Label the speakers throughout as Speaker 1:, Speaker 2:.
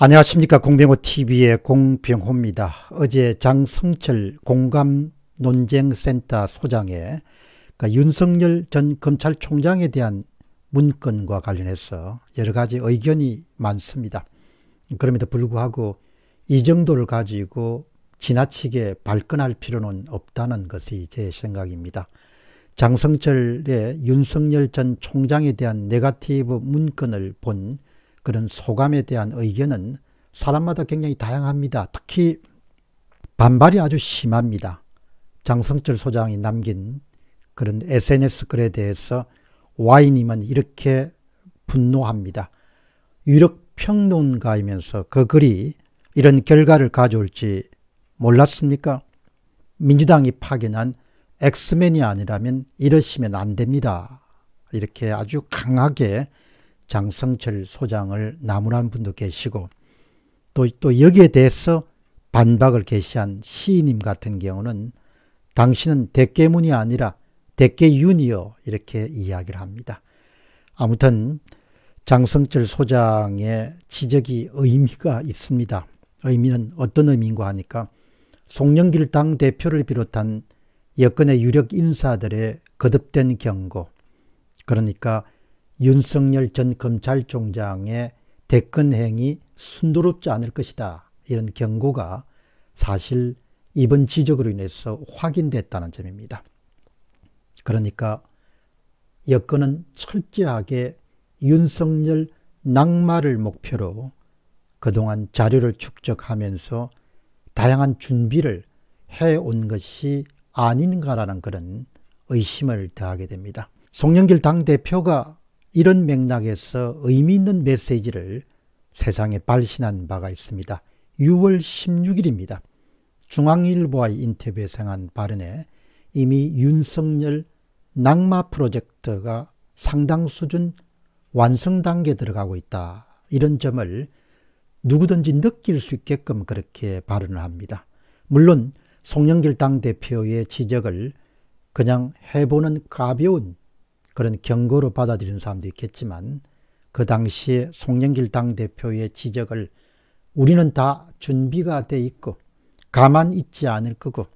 Speaker 1: 안녕하십니까 공병호TV의 공병호입니다. 어제 장성철 공감 논쟁센터 소장의 그러니까 윤석열 전 검찰총장에 대한 문건과 관련해서 여러 가지 의견이 많습니다. 그럼에도 불구하고 이 정도를 가지고 지나치게 발끈할 필요는 없다는 것이 제 생각입니다. 장성철의 윤석열 전 총장에 대한 네가티브 문건을 본 그런 소감에 대한 의견은 사람마다 굉장히 다양합니다. 특히 반발이 아주 심합니다. 장성철 소장이 남긴 그런 SNS 글에 대해서 와인님은 이렇게 분노합니다. 유력 평론가이면서 그 글이 이런 결과를 가져올지 몰랐습니까? 민주당이 파견한 엑스맨이 아니라면 이러시면 안 됩니다. 이렇게 아주 강하게 장성철 소장을 나무란 분도 계시고 또, 또 여기에 대해서 반박을 개시한 시인님 같은 경우는 당신은 대깨문이 아니라 대깨윤이요 이렇게 이야기를 합니다. 아무튼 장성철 소장의 지적이 의미가 있습니다. 의미는 어떤 의미인가 하니까 송영길 당대표를 비롯한 여건의 유력 인사들의 거듭된 경고 그러니까 윤석열 전 검찰총장의 대권행위 순조롭지 않을 것이다. 이런 경고가 사실 이번 지적으로 인해서 확인됐다는 점입니다. 그러니까 여건은 철저하게 윤석열 낙마를 목표로 그동안 자료를 축적하면서 다양한 준비를 해온 것이 아닌가라는 그런 의심을 더하게 됩니다. 송영길 당대표가 이런 맥락에서 의미 있는 메시지를 세상에 발신한 바가 있습니다. 6월 16일입니다. 중앙일보와의 인터뷰에생한 발언에 이미 윤석열 낙마 프로젝트가 상당 수준 완성 단계에 들어가고 있다. 이런 점을 누구든지 느낄 수 있게끔 그렇게 발언을 합니다. 물론 송영길 당대표의 지적을 그냥 해보는 가벼운 그런 경고로 받아들이는 사람도 있겠지만 그 당시에 송영길 당대표의 지적을 우리는 다 준비가 돼 있고 가만 있지 않을 거고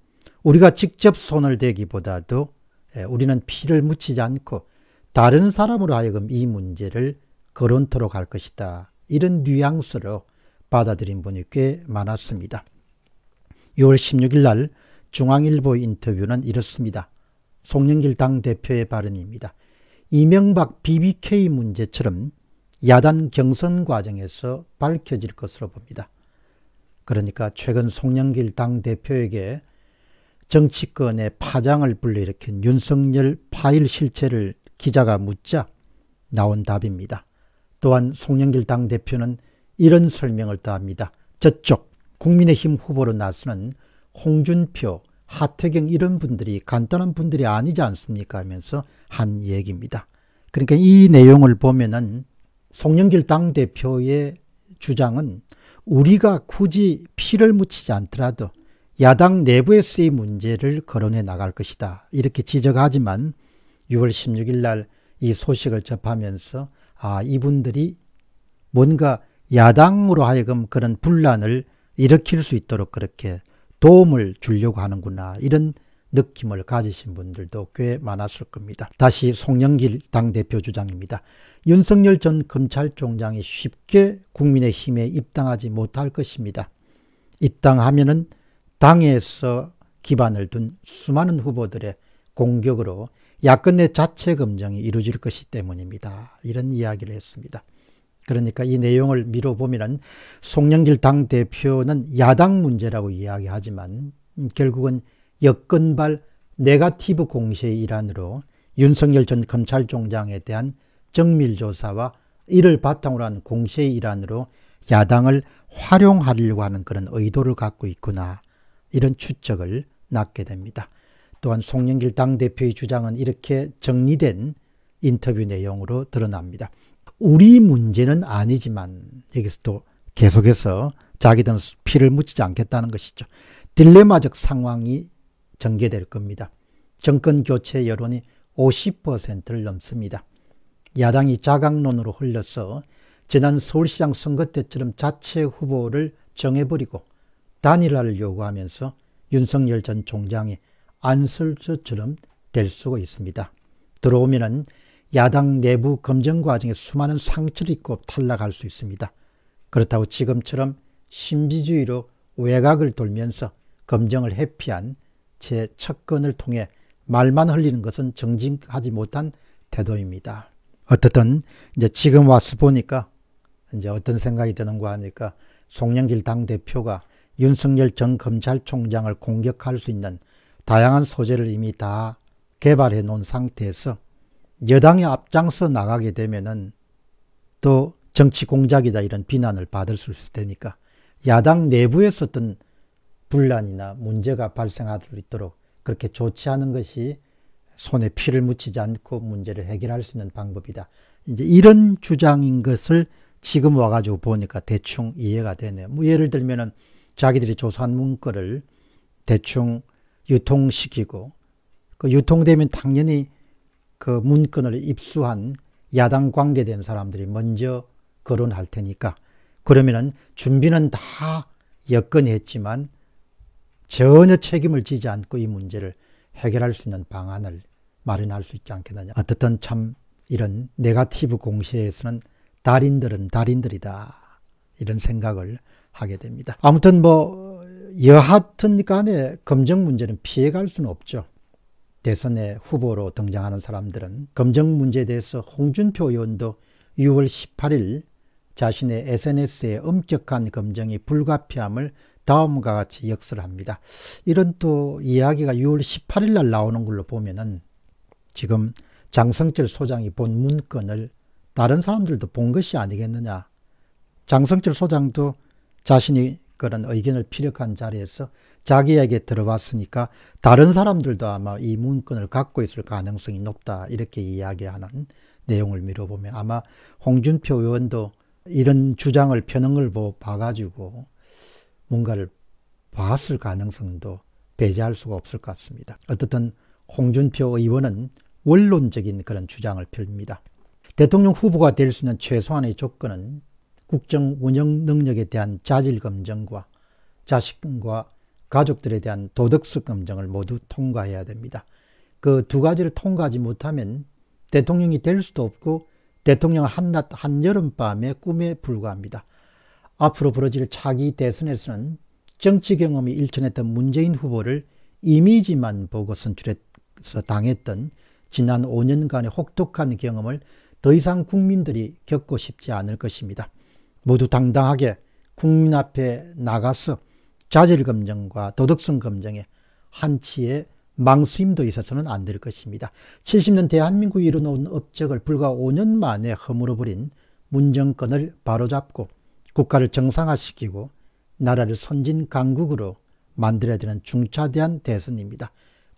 Speaker 1: 우리가 직접 손을 대기보다도 예, 우리는 피를 묻히지 않고 다른 사람으로 하여금 이 문제를 거론토록 할 것이다. 이런 뉘앙스로 받아들인 분이 꽤 많았습니다. 6월 16일 날 중앙일보 인터뷰는 이렇습니다. 송영길 당대표의 발언입니다. 이명박 BBK 문제처럼 야단 경선 과정에서 밝혀질 것으로 봅니다. 그러니까 최근 송영길 당대표에게 정치권의 파장을 불러일으킨 윤석열 파일 실체를 기자가 묻자 나온 답입니다. 또한 송영길 당대표는 이런 설명을 더합니다. 저쪽 국민의힘 후보로 나서는 홍준표 하태경 이런 분들이 간단한 분들이 아니지 않습니까 하면서 한 얘기입니다. 그러니까 이 내용을 보면은 송영길 당대표의 주장은 우리가 굳이 피를 묻히지 않더라도 야당 내부에서의 문제를 거론해 나갈 것이다. 이렇게 지적하지만 6월 16일 날 이 소식을 접하면서 아, 이분들이 뭔가 야당으로 하여금 그런 분란을 일으킬 수 있도록 그렇게 도움을 주려고 하는구나 이런 느낌을 가지신 분들도 꽤 많았을 겁니다. 다시 송영길 당대표 주장입니다. 윤석열 전 검찰총장이 쉽게 국민의힘에 입당하지 못할 것입니다. 입당하면은 당에서 기반을 둔 수많은 후보들의 공격으로 야권의 자체 검증이 이루어질 것이 때문입니다. 이런 이야기를 했습니다. 그러니까 이 내용을 미뤄보면 송영길 당대표는 야당 문제라고 이야기하지만 음, 결국은 여건발 네가티브 공세의 일환으로 윤석열 전 검찰총장에 대한 정밀조사와 이를 바탕으로 한 공세의 일환으로 야당을 활용하려고 하는 그런 의도를 갖고 있구나 이런 추측을 낳게 됩니다. 또한 송영길 당대표의 주장은 이렇게 정리된 인터뷰 내용으로 드러납니다. 우리 문제는 아니지만 여기서 또 계속해서 자기들은 피를 묻히지 않겠다는 것이죠. 딜레마적 상황이 전개될 겁니다. 정권 교체 여론이 50%를 넘습니다. 야당이 자강론으로 흘려서 지난 서울시장 선거 때처럼 자체 후보를 정해버리고 단일화를 요구하면서 윤석열 전 총장이 안설처처럼 될 수가 있습니다. 들어오면은 야당 내부 검증 과정에 수많은 상처를 입고 탈락할 수 있습니다. 그렇다고 지금처럼 신비주의로 외곽을 돌면서 검증을 회피한 제 척건을 통해 말만 흘리는 것은 정직하지 못한 태도입니다. 어떻든 이제 지금 와서 보니까 이제 어떤 생각이 드는가 하니까 송영길 당대표가 윤석열 전 검찰총장을 공격할 수 있는 다양한 소재를 이미 다 개발해 놓은 상태에서 여당에 앞장서 나가게 되면은 또 정치 공작이다 이런 비난을 받을 수 있을 테니까 야당 내부에서 어떤 분란이나 문제가 발생할 수 있도록 그렇게 조치하는 것이 손에 피를 묻히지 않고 문제를 해결할 수 있는 방법이다. 이제 이런 주장인 것을 지금 와가지고 보니까 대충 이해가 되네요. 뭐 예를 들면은 자기들이 조사한 문건을 대충 유통시키고 그 유통되면 당연히 그 문건을 입수한 야당 관계된 사람들이 먼저 거론할 테니까 그러면은 준비는 다 여건이 했지만 전혀 책임을 지지 않고 이 문제를 해결할 수 있는 방안을 마련할 수 있지 않겠느냐. 어떻든 참 이런 네가티브 공시에서는 달인들은 달인들이다. 이런 생각을 하게 됩니다. 아무튼 뭐 여하튼 간에 검증 문제는 피해갈 수는 없죠. 대선의 후보로 등장하는 사람들은 검정 문제에 대해서 홍준표 의원도 6월 18일 자신의 SNS에 엄격한 검정이 불가피함을 다음과 같이 역설 합니다. 이런 또 이야기가 6월 18일 날 나오는 걸로 보면은 지금 장성철 소장이 본 문건을 다른 사람들도 본 것이 아니겠느냐. 장성철 소장도 자신이 그런 의견을 피력한 자리에서 자기에게 들어왔으니까 다른 사람들도 아마 이 문건을 갖고 있을 가능성이 높다 이렇게 이야기하는 내용을 미뤄보면 아마 홍준표 의원도 이런 주장을 펴는 걸 봐가지고 뭔가를 봤을 가능성도 배제할 수가 없을 것 같습니다. 어떻든 홍준표 의원은 원론적인 그런 주장을 펼니다. 대통령 후보가 될 수 있는 최소한의 조건은 국정 운영 능력에 대한 자질 검증과 자식과 가족들에 대한 도덕성 검증을 모두 통과해야 됩니다. 그 두 가지를 통과하지 못하면 대통령이 될 수도 없고 대통령 한낮 한여름밤의 꿈에 불과합니다. 앞으로 벌어질 차기 대선에서는 정치 경험이 일천했던 문재인 후보를 이미지만 보고 선출해서 당했던 지난 5년간의 혹독한 경험을 더 이상 국민들이 겪고 싶지 않을 것입니다. 모두 당당하게 국민 앞에 나가서 자질 검정과 도덕성 검증에 한치의 망수임도 있어서는 안 될 것입니다. 70년 대한민국이 이뤄놓은 업적을 불과 5년 만에 허물어버린 문정권을 바로잡고 국가를 정상화시키고 나라를 선진 강국으로 만들어야 되는 중차대한 대선입니다.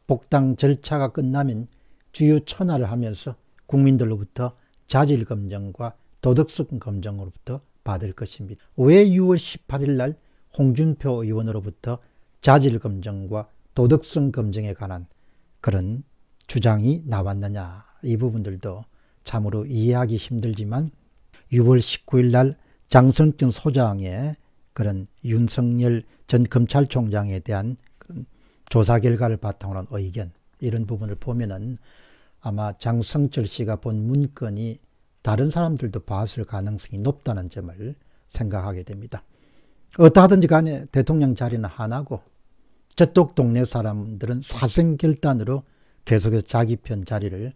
Speaker 1: 복당 절차가 끝나면 주요 천하를 하면서 국민들로부터 자질 검정과 도덕성 검정으로부터 받을 것입니다. 왜 6월 18일 날 홍준표 의원으로부터 자질 검증과 도덕성 검증에 관한 그런 주장이 나왔느냐 이 부분들도 참으로 이해하기 힘들지만 6월 19일 날 장성준 소장의 그런 윤석열 전 검찰총장에 대한 조사 결과를 바탕으로 한 의견 이런 부분을 보면은 아마 장성철 씨가 본 문건이 다른 사람들도 봤을 가능성이 높다는 점을 생각하게 됩니다. 어떠하든지 간에 대통령 자리는 하나고 저쪽 동네 사람들은 사생결단으로 계속해서 자기 편 자리를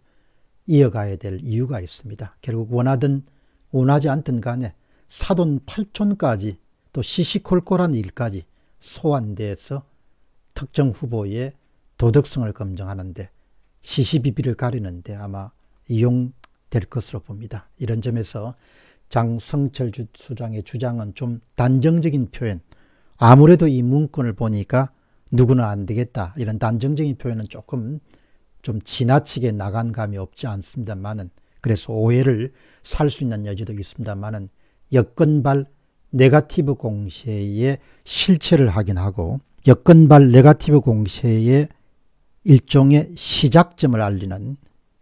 Speaker 1: 이어가야 될 이유가 있습니다. 결국 원하든 원하지 않든 간에 사돈 팔촌까지 또 시시콜콜한 일까지 소환돼서 특정 후보의 도덕성을 검증하는데 시시비비를 가리는데 아마 이용 될 것으로 봅니다. 이런 점에서 장성철 수장의 주장은 좀 단정적인 표현, 아무래도 이 문건을 보니까 누구나 안 되겠다. 이런 단정적인 표현은 조금 좀 지나치게 나간 감이 없지 않습니다만은 그래서 오해를 살 수 있는 여지도 있습니다만은 여건발 네가티브 공세의 실체를 확인하고 여건발 네가티브 공세의 일종의 시작점을 알리는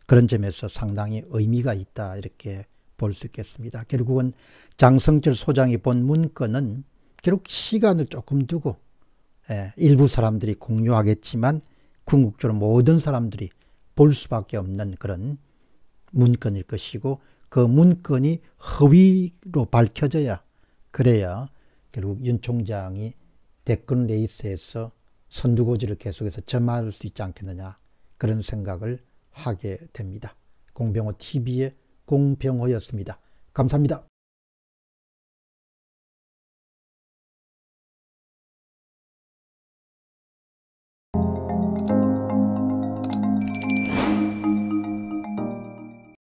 Speaker 1: 그런 점에서 상당히 의미가 있다 이렇게 볼 수 있겠습니다. 결국은 장성철 소장이 본 문건은 결국 시간을 조금 두고 예, 일부 사람들이 공유하겠지만 궁극적으로 모든 사람들이 볼 수밖에 없는 그런 문건일 것이고 그 문건이 허위로 밝혀져야 그래야 결국 윤 총장이 대권 레이스에서 선두고지를 계속해서 점할 수 있지 않겠느냐 그런 생각을 하게 됩니다. 공병호 TV의 공병호였습니다. 감사합니다.